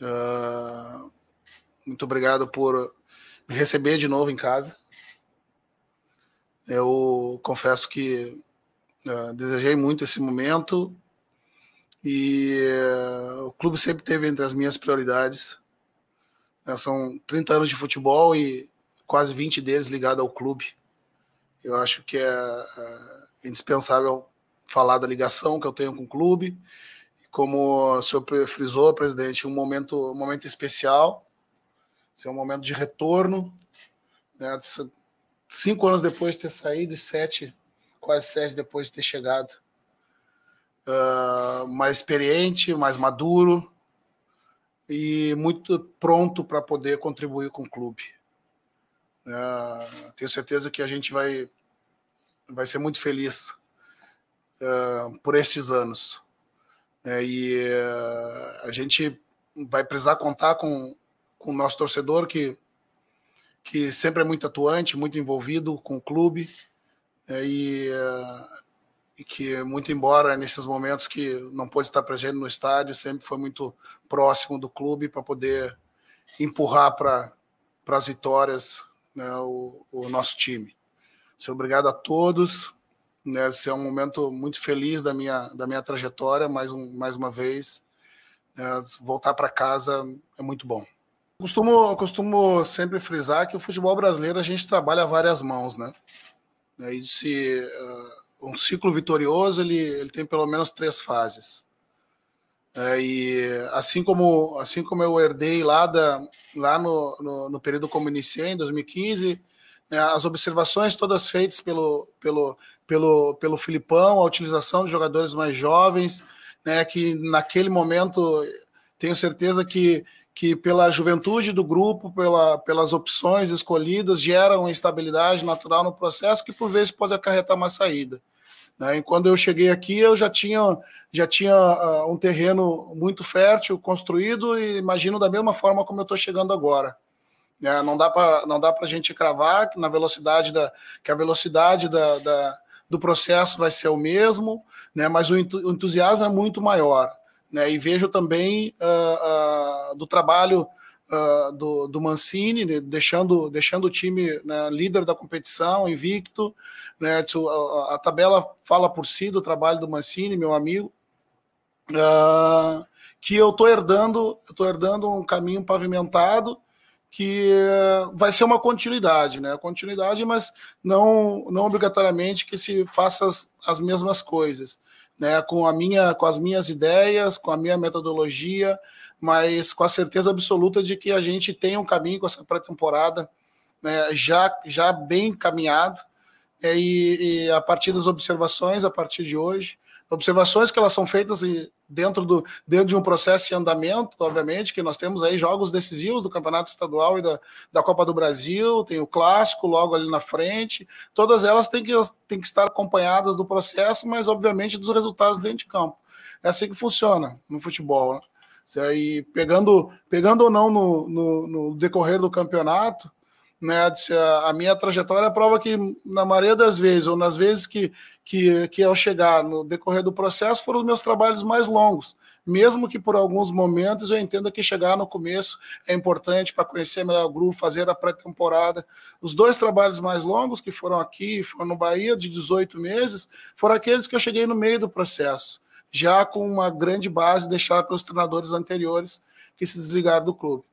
Uh, muito obrigado por me receber de novo em casa. Eu confesso que uh, desejei muito esse momento e uh, o clube sempre teve entre as minhas prioridades. Né, são 30 anos de futebol e quase 20 deles ligado ao clube. Eu acho que é, é indispensável falar da ligação que eu tenho com o clube, como o senhor frisou, presidente, um momento, um momento especial, esse é um momento de retorno. Né? Cinco anos depois de ter saído e sete, quase sete depois de ter chegado. Uh, mais experiente, mais maduro e muito pronto para poder contribuir com o clube. Uh, tenho certeza que a gente vai, vai ser muito feliz uh, por estes anos. Né? e eh, a gente vai precisar contar com, com o nosso torcedor que, que sempre é muito atuante, muito envolvido com o clube né? e, eh, e, que, muito embora nesses momentos que não pôde estar presente no estádio, sempre foi muito próximo do clube para poder empurrar para as vitórias né, o, o nosso time. Muito obrigado a todos. Né? Esse é um momento muito feliz da minha, da minha trajetória, mais, um, mais uma vez. Né? Voltar para casa é muito bom. Eu costumo, costumo sempre frisar que o futebol brasileiro a gente trabalha várias mãos, né? E se, uh, um ciclo vitorioso ele, ele tem pelo menos três fases. É, e assim como assim como eu herdei lá da lá no, no, no período como iniciei em 2015 né, as observações todas feitas pelo, pelo, pelo, pelo Filipão, a utilização de jogadores mais jovens, né, que naquele momento tenho certeza que, que pela juventude do grupo, pela, pelas opções escolhidas, geram uma estabilidade natural no processo que por vezes pode acarretar uma saída. Né? E quando eu cheguei aqui, eu já tinha, já tinha uh, um terreno muito fértil construído e imagino da mesma forma como eu estou chegando agora. É, não dá para não dá para a gente cravar que na velocidade da que a velocidade da, da, do processo vai ser o mesmo, né? Mas o entusiasmo é muito maior, né? E vejo também uh, uh, do trabalho uh, do, do Mancini, né? deixando deixando o time né? líder da competição, invicto, né? A, a, tabela fala por si do trabalho do Mancini, meu amigo que eu estou herdando, estou herdando um caminho pavimentado que eh, vai ser uma continuidade, né? Continuidade, mas não, não obrigatoriamente que se faça as, as mesmas coisas, né? Com a minha, com as minhas ideias, com a minha metodologia, mas com a certeza absoluta de que a gente tem um caminho com essa pré-temporada, né? Já já bem caminhado eh, e, e a partir das observações a partir de hoje, observações que elas são feitas e dentro, do, dentro de um processo em andamento, obviamente, que nós temos aí jogos decisivos do Campeonato Estadual e da, da Copa do Brasil, tem o Clássico logo ali na frente, todas elas têm que, têm que estar acompanhadas do processo, mas obviamente dos resultados dentro de campo. É assim que funciona no futebol. Né? aí pegando, pegando ou não no, no, no decorrer do campeonato, né? A minha trajetória é prova que, na maioria das vezes, ou nas vezes que, que, que eu chegar no decorrer do processo, foram os meus trabalhos mais longos mesmo que por alguns momentos eu entenda que chegar no começo é importante para conhecer melhor o grupo, fazer a pré-temporada. Os dois trabalhos mais longos que foram aqui, foram no Bahia, de 18 meses, foram aqueles que eu cheguei no meio do processo, já com uma grande base deixada pelos treinadores anteriores que se desligaram do clube.